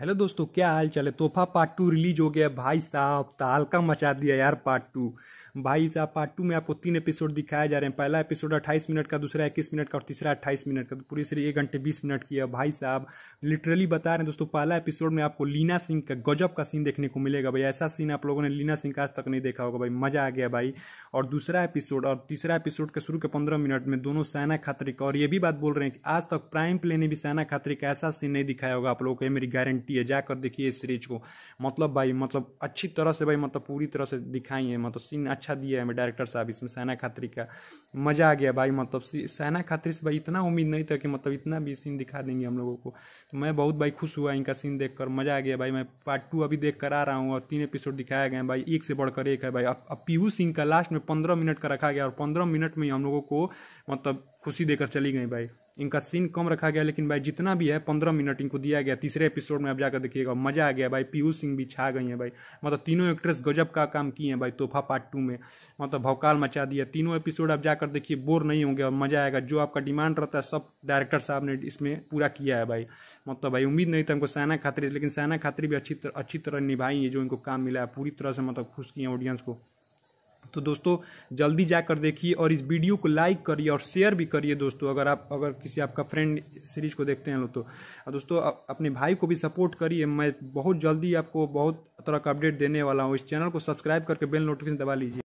hello दोस्तों क्या हाल चाल है तोहफा पार्ट टू रिलीज हो गया भाई साहब ताल का मचा दिया यार पार्ट टू भाई साहब पार्ट टू में आपको तीन एपिसोड दिखाया जा रहे हैं पहला एपिसोड अट्ठाईस मिनट का दूसरा इक्कीस मिनट का और तीसरा अट्ठाईस मिनट का तो पूरी सीरीज एक घंटे बीस मिनट की है भाई साहब लिटरली बता रहे हैं दोस्तों पहला एपिसोड में आपको लीना सिंह का गजब का सीन देखने को मिलेगा भाई ऐसा सीन आप लोगों ने लीना सिंह का आज तक नहीं देखा होगा भाई मजा आ गया भाई और दूसरा एपिसोड और तीसरा एपिसोड के शुरू के पंद्रह मिनट में दोनों सैना खात्री का और ये भी बात बोल रहे हैं कि आज तक प्राइम प्ले ने भी सैना खात्री का ऐसा सीन नहीं दिखाया होगा आप लोगों को ये मेरी गारंटी है जाकर देखिए इस सीरीज को मतलब भाई मतलब अच्छी तरह से भाई मतलब पूरी तरह से दिखाई है मतलब सीन अच्छा अच्छा दिया हमें डायरेक्टर साहब इसमें सैना खात्री का मज़ा आ गया भाई मतलब सैना खात्री से भाई इतना उम्मीद नहीं था कि मतलब इतना भी सीन दिखा देंगे हम लोगों को तो मैं बहुत भाई खुश हुआ इनका सीन देख कर मज़ा आ गया भाई मैं पार्ट टू अभी देख कर आ रहा हूँ और तीन एपिसोड दिखाया गया भाई एक से बढ़कर एक है भाई अब अब पीयू सिंह का लास्ट में पंद्रह मिनट का रखा गया और पंद्रह मिनट में ही हम लोगों को मतलब खुशी देकर चली गई भाई इनका सीन कम रखा गया लेकिन भाई जितना भी है पंद्रह मिनट इनको दिया गया तीसरे एपिसोड में आप जाकर देखिएगा मजा आ गया भाई पीयू सिंह भी छा गई हैं भाई मतलब तीनों एक्ट्रेस गजब का काम किए हैं भाई तोहफा पार्ट टू में मतलब भौकाल मचा दिया तीनों एपिसोड आप जाकर देखिए बोर नहीं होंगे और मजा आएगा जो आपका डिमांड रहता है सब डायरेक्टर साहब ने इसमें पूरा किया है भाई मतलब भाई उम्मीद नहीं था हमको सैना खातरी लेकिन सैना खातरी भी अच्छी अच्छी तरह निभाई है जो इनको काम मिला है पूरी तरह से मतलब खुश किए ऑडियंस को तो दोस्तों जल्दी जाकर देखिए और इस वीडियो को लाइक करिए और शेयर भी करिए दोस्तों अगर आप अगर किसी आपका फ्रेंड सीरीज को देखते हैं तो दोस्तों अपने भाई को भी सपोर्ट करिए मैं बहुत जल्दी आपको बहुत तरह का अपडेट देने वाला हूँ इस चैनल को सब्सक्राइब करके बेल नोटिफिकेशन दबा लीजिए